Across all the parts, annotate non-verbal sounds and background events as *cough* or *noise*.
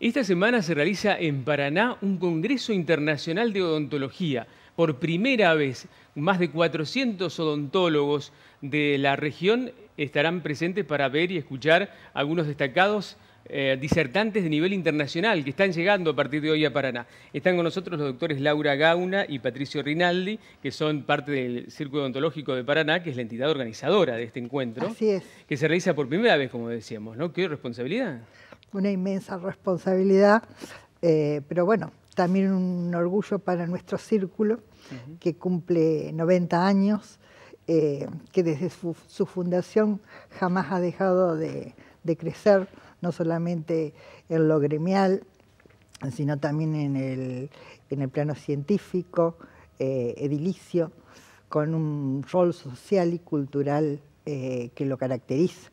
Esta semana se realiza en Paraná un Congreso Internacional de Odontología. Por primera vez, más de 400 odontólogos de la región estarán presentes para ver y escuchar algunos destacados eh, disertantes de nivel internacional que están llegando a partir de hoy a Paraná. Están con nosotros los doctores Laura Gauna y Patricio Rinaldi, que son parte del Círculo Odontológico de Paraná, que es la entidad organizadora de este encuentro. Que se realiza por primera vez, como decíamos, ¿no? ¿Qué responsabilidad? una inmensa responsabilidad, eh, pero bueno, también un orgullo para nuestro círculo, que cumple 90 años, eh, que desde su, fundación jamás ha dejado de, crecer, no solamente en lo gremial, sino también en el, plano científico, eh, edilicio, con un rol social y cultural que lo caracteriza.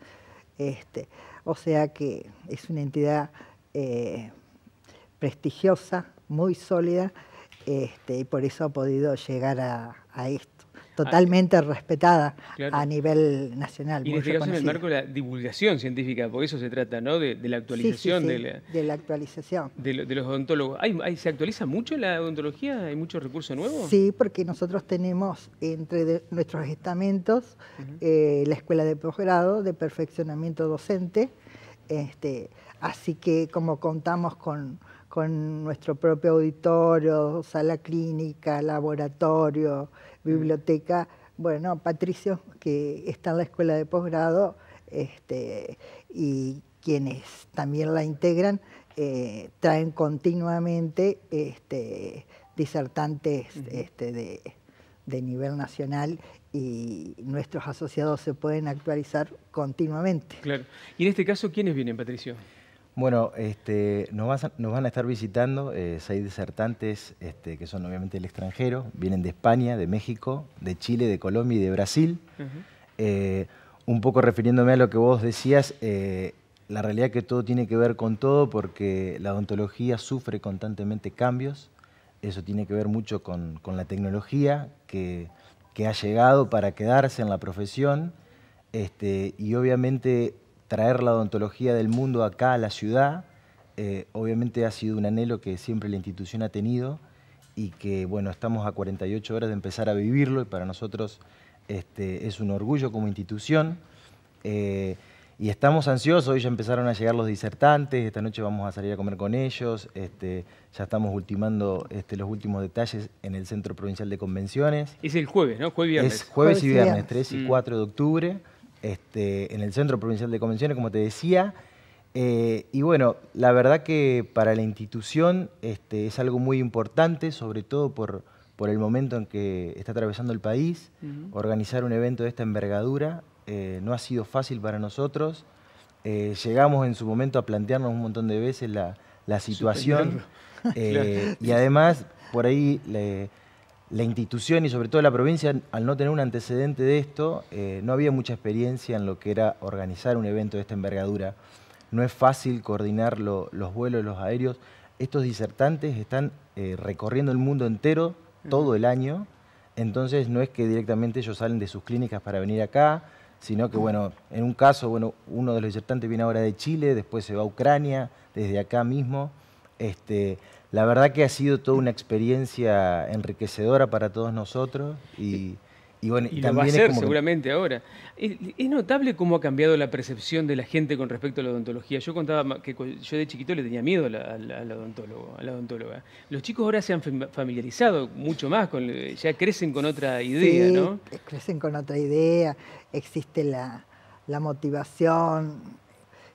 Este, o sea que es una entidad eh, prestigiosa, muy sólida, este, y por eso ha podido llegar a, a totalmente respetada a nivel nacional. Y en este en el marco de la divulgación científica, porque eso se trata, ¿no? De, la actualización. de, la, actualización. De, los odontólogos. se actualiza mucho la odontología? ¿Hay muchos recursos nuevos? Sí, porque nosotros tenemos entre nuestros estamentos eh, la escuela de posgrado de perfeccionamiento docente, este, así que como contamos con con nuestro propio auditorio, sala clínica, laboratorio, biblioteca. Bueno, Patricio, que está en la escuela de posgrado, este, y quienes también la integran, eh, traen continuamente este, disertantes este, de, nivel nacional y nuestros asociados se pueden actualizar continuamente. Claro. ¿Y en este caso quiénes vienen, Patricio? Bueno, este, nos, nos, van a estar visitando eh, seis desertantes este, que son obviamente del extranjero, vienen de España, de México, de Chile, de Colombia y de Brasil. Eh, un poco refiriéndome a lo que vos decías, eh, la realidad que todo tiene que ver con todo porque la odontología sufre constantemente cambios, eso tiene que ver mucho con, la tecnología que, ha llegado para quedarse en la profesión este, y obviamente traer la odontología del mundo acá a la ciudad, eh, obviamente ha sido un anhelo que siempre la institución ha tenido y que, bueno, estamos a 48 horas de empezar a vivirlo y para nosotros este, es un orgullo como institución. Eh, y estamos ansiosos, hoy ya empezaron a llegar los disertantes, esta noche vamos a salir a comer con ellos, este, ya estamos ultimando este, los últimos detalles en el Centro Provincial de Convenciones. Es el jueves, ¿no? Jueves y viernes. Es jueves, y viernes, 3 y 4 mm. de octubre. Este, en el Centro Provincial de Convenciones, como te decía. Eh, y bueno, la verdad que para la institución este, es algo muy importante, sobre todo por, por el momento en que está atravesando el país. Organizar un evento de esta envergadura eh, no ha sido fácil para nosotros. Eh, llegamos en su momento a plantearnos un montón de veces la, situación. *laughs* Y además, por ahí... Le, la institución y sobre todo la provincia, al no tener un antecedente de esto, eh, no había mucha experiencia en lo que era organizar un evento de esta envergadura. No es fácil coordinar los vuelos, los aéreos. Estos disertantes están eh, recorriendo el mundo entero todo el año, entonces no es que directamente ellos salen de sus clínicas para venir acá, sino que bueno, en un caso, bueno, uno de los disertantes viene ahora de Chile, después se va a Ucrania, desde acá mismo. Este, la verdad que ha sido toda una experiencia enriquecedora para todos nosotros y, y bueno, y también lo va a ser, seguramente ahora. Es, notable cómo ha cambiado la percepción de la gente con respecto a la odontología. Yo contaba que yo de chiquito le tenía miedo a la, odontólogo, a la odontóloga. Los chicos ahora se han familiarizado mucho más, con, ya crecen con otra idea, ¿no? Crecen con otra idea, existe la, la motivación,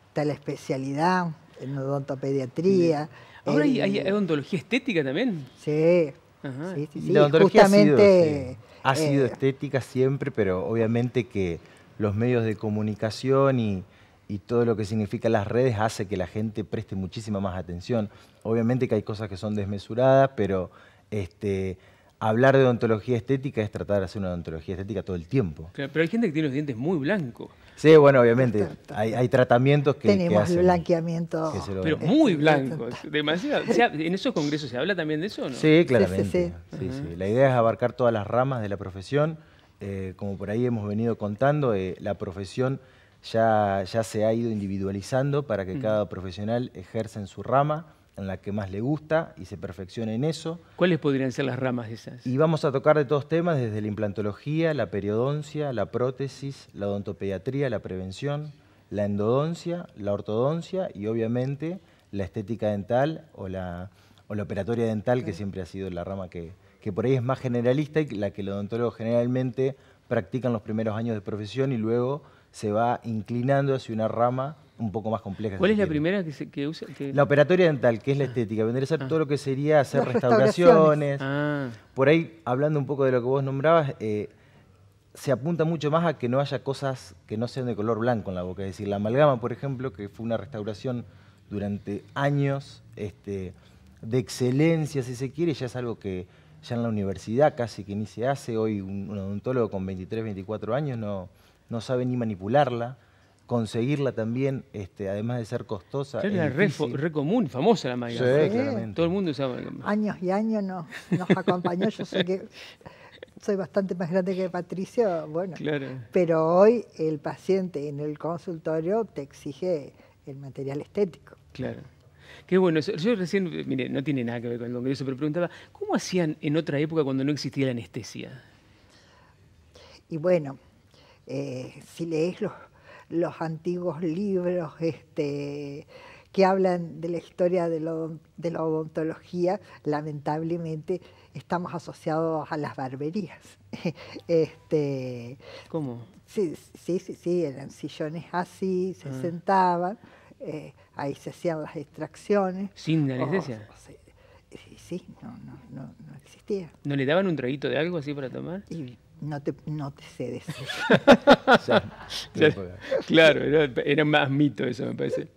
está la especialidad en odontopediatría. Ahora hay, odontología estética también. Sí. La odontología ha sido, eh, estética siempre, pero obviamente que los medios de comunicación y, todo lo que significa las redes hace que la gente preste muchísima más atención. Obviamente que hay cosas que son desmesuradas, pero este, hablar de odontología estética es tratar de hacer una odontología estética todo el tiempo. pero hay gente que tiene los dientes muy blancos. Sí, bueno, obviamente. Hay, tratamientos que. Tenemos que blanqueamiento. pero muy blanco. Demasiado. ¿En esos congresos se habla también de eso, no? Sí, claramente. La idea es abarcar todas las ramas de la profesión. Eh, como por ahí hemos venido contando, eh, la profesión ya, se ha ido individualizando para que mm. cada profesional ejerza en su rama en la que más le gusta y se perfecciona en eso. ¿Cuáles podrían ser las ramas esas? Y vamos a tocar de todos temas, desde la implantología, la periodoncia, la prótesis, la odontopediatría, la prevención, la endodoncia, la ortodoncia y obviamente la estética dental o la, operatoria dental, que siempre ha sido la rama que, que por ahí es más generalista y la que el odontólogo generalmente practican en los primeros años de profesión y luego se va inclinando hacia una rama un poco más compleja ¿Cuál es la primera que, usa? La operatoria dental, que es la ah. estética. Vendría a ser ah. todo lo que sería hacer restauraciones. Ah. Por ahí, hablando un poco de lo que vos nombrabas, eh, se apunta mucho más a que no haya cosas que no sean de color blanco en la boca. Es decir, la amalgama, por ejemplo, que fue una restauración durante años este, de excelencia, si se quiere, ya es algo que ya en la universidad casi que ni se hace. Hoy un, odontólogo con 23, 24 años no sabe ni manipularla conseguirla también, este, además de ser costosa. Era re, común, famosa la mayoría Sí, Todo el mundo usaba Años y años nos, nos acompañó. Yo sé que soy bastante más grande que Patricio, bueno. Pero hoy el paciente en el consultorio te exige el material estético. Claro. Qué bueno. Yo recién, mire, no tiene nada que ver con el Congreso, pero preguntaba, ¿cómo hacían en otra época cuando no existía la anestesia? Y bueno, eh, si lees los los antiguos libros este, que hablan de la historia de, de la odontología, lamentablemente estamos asociados a las barberías. *laughs* este, ¿Cómo? Sí, sí, sí, sí, eran sillones así, se ah. sentaban, eh, ahí se hacían las extracciones. ¿Sin anestesia? sí, sí, no, no, no, no existía. ¿No le daban un traguito de algo así para tomar? Y, no te, no *laughs* claro, era, más mito eso, me parece.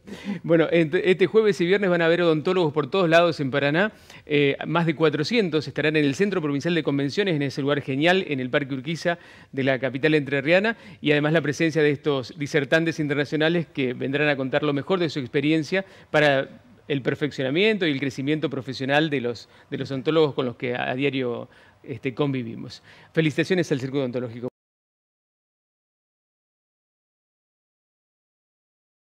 Bueno, este jueves y viernes van a haber odontólogos por todos lados en Paraná. Eh, más de 400 estarán en el Centro Provincial de Convenciones, en ese lugar genial, en el Parque Urquiza de la capital entrerriana. Y además la presencia de estos disertantes internacionales que vendrán a contar lo mejor de su experiencia para el perfeccionamiento y el crecimiento profesional de los, de los con los que a, a diario este, convivimos. Felicitaciones al Circuito Ontológico.